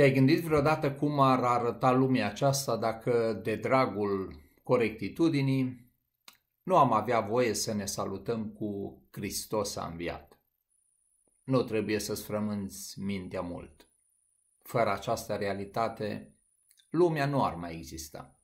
Te-ai gândit vreodată cum ar arăta lumea aceasta dacă, de dragul corectitudinii, nu am avea voie să ne salutăm cu Hristos a înviat? Nu trebuie să-ți frămânți mintea mult. Fără această realitate, lumea nu ar mai exista.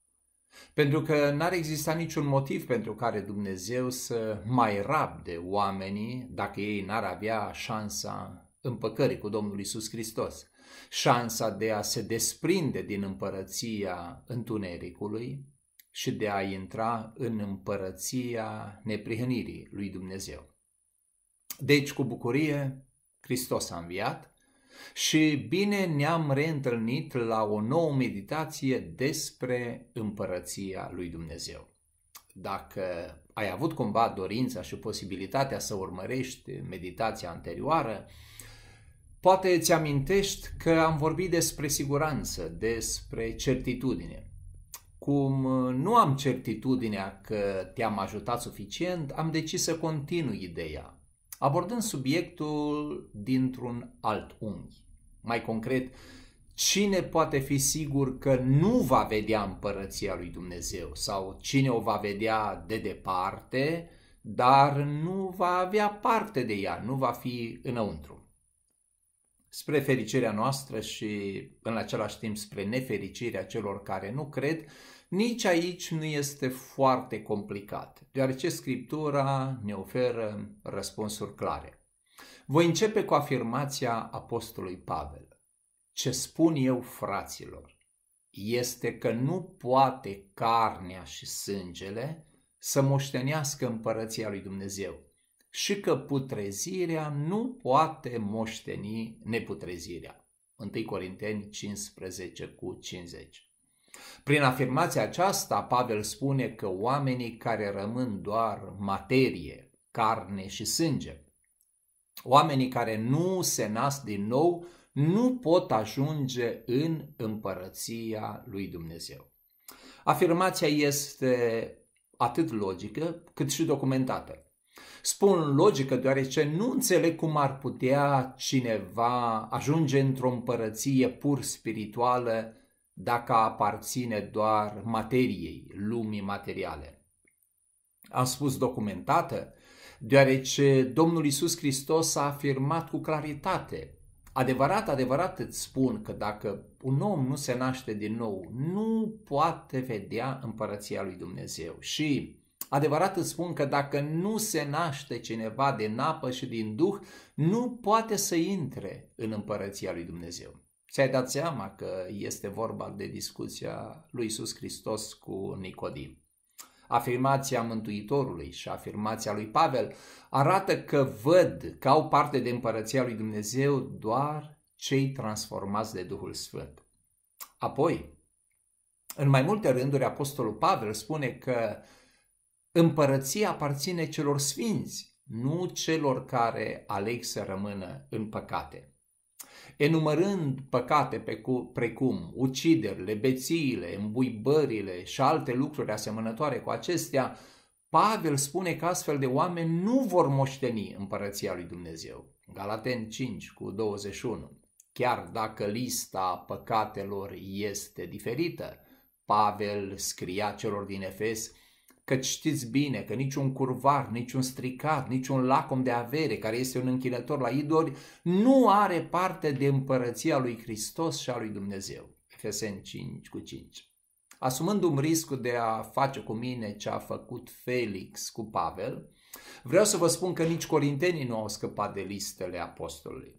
Pentru că n-ar exista niciun motiv pentru care Dumnezeu să mai rabde oamenii dacă ei n-ar avea șansa împăcării cu Domnul Isus Hristos șansa de a se desprinde din împărăția întunericului și de a intra în împărăția neprihănirii lui Dumnezeu. Deci, cu bucurie, Hristos a înviat și bine ne-am reîntâlnit la o nouă meditație despre împărăția lui Dumnezeu. Dacă ai avut cumva dorința și posibilitatea să urmărești meditația anterioară, uh, Poate îți amintești că am vorbit despre siguranță, despre certitudine. Cum uh, nu am certitudinea că te-am ajutat suficient, am decis să continui ideea, abordând subiectul dintr-un alt unghi. Mai concret, cine poate fi sigur că nu va vedea împărăția lui Dumnezeu sau cine o va vedea de departe, dar nu va avea parte de ea, nu va fi înăuntru spre fericirea noastră și în același timp spre nefericirea celor care nu cred, nici aici nu este foarte complicat, deoarece Scriptura ne oferă răspunsuri clare. Voi începe cu afirmația Apostolului Pavel. Ce spun eu, fraților, este că nu poate carnea și sângele să moștenească împărăția lui Dumnezeu și că putrezirea nu poate moșteni neputrezirea. 1 Corinteni 15 cu 50 Prin afirmația aceasta, Pavel spune că oamenii care rămân doar materie, carne și sânge, oamenii care nu se nasc din nou, nu pot ajunge în împărăția lui Dumnezeu. Afirmația este atât logică cât și documentată. Spun logică deoarece nu înțeleg cum ar putea cineva ajunge într-o împărăție pur spirituală dacă aparține doar materiei, lumii materiale. Am spus documentată, deoarece Domnul Isus Hristos a afirmat cu claritate. Adevărat, adevărat îți spun că dacă un om nu se naște din nou, nu poate vedea împărăția lui Dumnezeu. Și Adevărat îți spun că dacă nu se naște cineva din apă și din duh, nu poate să intre în împărăția lui Dumnezeu. Ți-ai dat seama că este vorba de discuția lui Iisus Hristos cu Nicodim. Afirmația Mântuitorului și afirmația lui Pavel arată că văd că au parte de împărăția lui Dumnezeu doar cei transformați de Duhul Sfânt. Apoi, în mai multe rânduri, Apostolul Pavel spune că Împărăția aparține celor sfinți, nu celor care aleg să rămână în păcate. Enumărând păcate precum uciderile, bețiile, îmbuibările și alte lucruri asemănătoare cu acestea, Pavel spune că astfel de oameni nu vor moșteni împărăția lui Dumnezeu. Galaten 5 cu 21. Chiar dacă lista păcatelor este diferită, Pavel scria celor din Efes că știți bine că niciun curvar, niciun stricat, niciun lacom de avere care este un închinător la idoli nu are parte de împărăția lui Hristos și a lui Dumnezeu. Efeseni 5 cu 5. Asumându-mi riscul de a face cu mine ce a făcut Felix cu Pavel, vreau să vă spun că nici corintenii nu au scăpat de listele apostolului.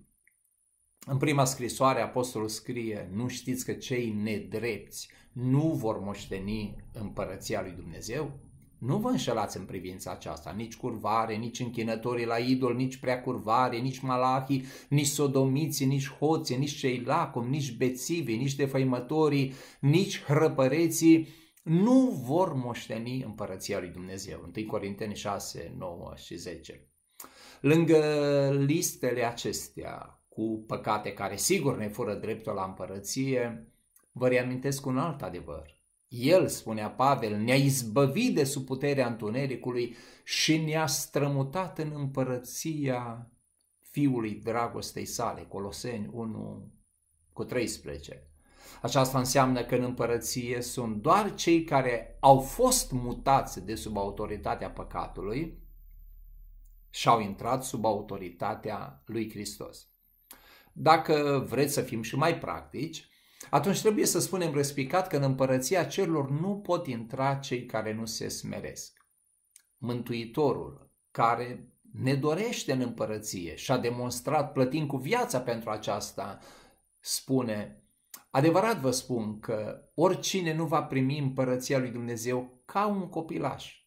În prima scrisoare, apostolul scrie, nu știți că cei nedrepți nu vor moșteni împărăția lui Dumnezeu? Nu vă înșelați în privința aceasta, nici curvare, nici închinătorii la idol, nici prea curvare, nici malachi, nici sodomiți, nici hoții, nici cei lacom, nici bețivi, nici defăimătorii, nici hrăpăreții nu vor moșteni împărăția lui Dumnezeu. 1 Corinteni 6, 9 și 10. Lângă listele acestea cu păcate care sigur ne fură dreptul la împărăție, vă reamintesc un alt adevăr el, spunea Pavel, ne-a izbăvit de sub puterea întunericului și ne-a strămutat în împărăția Fiului dragostei sale, Coloseni 1 cu 13. Aceasta înseamnă că în împărăție sunt doar cei care au fost mutați de sub autoritatea păcatului și au intrat sub autoritatea lui Hristos. Dacă vreți să fim și mai practici, atunci trebuie să spunem răspicat că în împărăția cerurilor nu pot intra cei care nu se smeresc. Mântuitorul, care ne dorește în împărăție și a demonstrat plătind cu viața pentru aceasta, spune, adevărat vă spun că oricine nu va primi împărăția lui Dumnezeu ca un copilaș,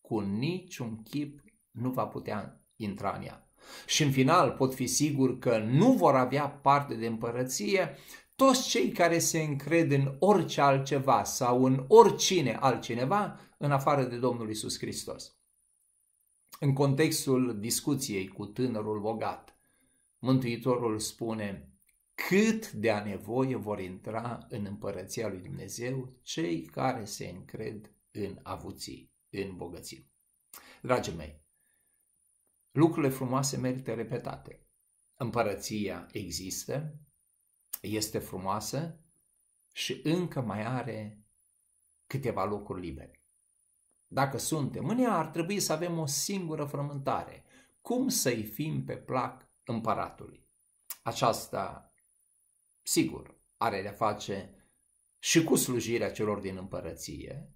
cu niciun chip nu va putea intra în ea. Și în final pot fi sigur că nu vor avea parte de împărăție toți cei care se încred în orice altceva sau în oricine altcineva, în afară de Domnul Isus Hristos. În contextul discuției cu tânărul bogat, Mântuitorul spune, cât de a nevoie vor intra în împărăția lui Dumnezeu cei care se încred în avuții, în bogății. Dragii mei, lucrurile frumoase merită repetate. Împărăția există, este frumoasă și încă mai are câteva locuri libere. Dacă suntem în ea, ar trebui să avem o singură frământare. Cum să-i fim pe plac împăratului? Aceasta, sigur, are de-a face și cu slujirea celor din împărăție,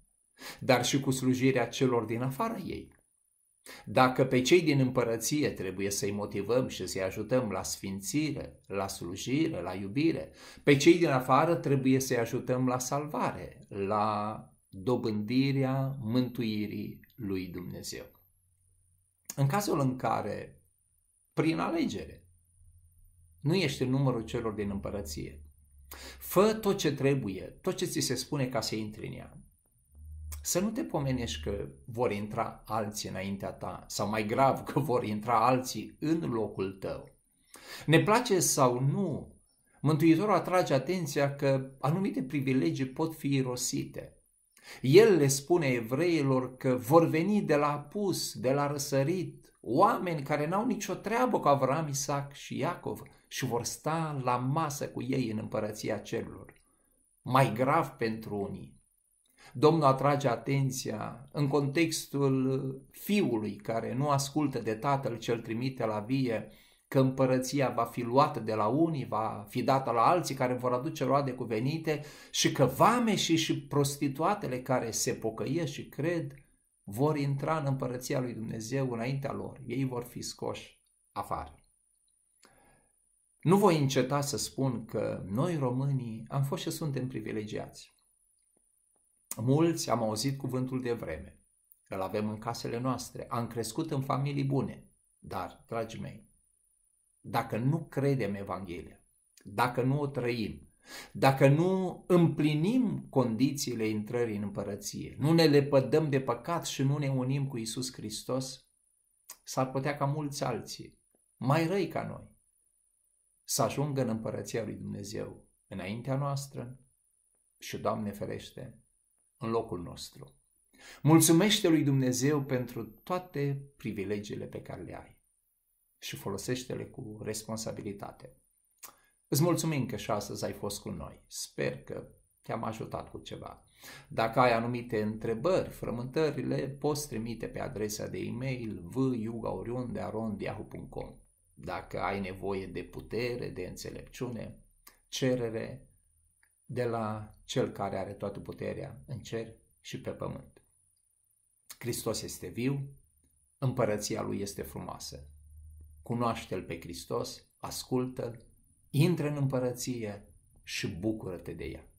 dar și cu slujirea celor din afara ei. Dacă pe cei din împărăție trebuie să-i motivăm și să-i ajutăm la sfințire, la slujire, la iubire, pe cei din afară trebuie să-i ajutăm la salvare, la dobândirea mântuirii lui Dumnezeu. În cazul în care, prin alegere, nu ești în numărul celor din împărăție, fă tot ce trebuie, tot ce ți se spune ca să intri în ea, să nu te pomenești că vor intra alții înaintea ta sau mai grav că vor intra alții în locul tău. Ne place sau nu, Mântuitorul atrage atenția că anumite privilegii pot fi irosite. El le spune evreilor că vor veni de la apus, de la răsărit, oameni care n-au nicio treabă cu Avram, Isaac și Iacov și vor sta la masă cu ei în împărăția cerurilor. Mai grav pentru unii, Domnul atrage atenția în contextul fiului care nu ascultă de tatăl cel trimite la vie, că împărăția va fi luată de la unii, va fi dată la alții care vor aduce roade cuvenite și că vame și prostituatele care se pocăie și cred vor intra în împărăția lui Dumnezeu înaintea lor. Ei vor fi scoși afară. Nu voi înceta să spun că noi românii am fost și suntem privilegiați. Mulți am auzit cuvântul de vreme. Îl avem în casele noastre. Am crescut în familii bune. Dar, dragii mei, dacă nu credem Evanghelia, dacă nu o trăim, dacă nu împlinim condițiile intrării în împărăție, nu ne lepădăm de păcat și nu ne unim cu Isus Hristos, s-ar putea ca mulți alții, mai răi ca noi, să ajungă în împărăția lui Dumnezeu înaintea noastră și, Doamne ferește, în locul nostru. Mulțumește lui Dumnezeu pentru toate privilegiile pe care le ai și folosește-le cu responsabilitate. Îți mulțumim că și astăzi ai fost cu noi. Sper că te-am ajutat cu ceva. Dacă ai anumite întrebări, frământări, le poți trimite pe adresa de e-mail vyugaoriondearondiahu.com Dacă ai nevoie de putere, de înțelepciune, cerere, de la Cel care are toată puterea în cer și pe pământ. Hristos este viu, împărăția lui este frumoasă. Cunoaște-L pe Hristos, ascultă-L, intră în împărăție și bucură-te de ea.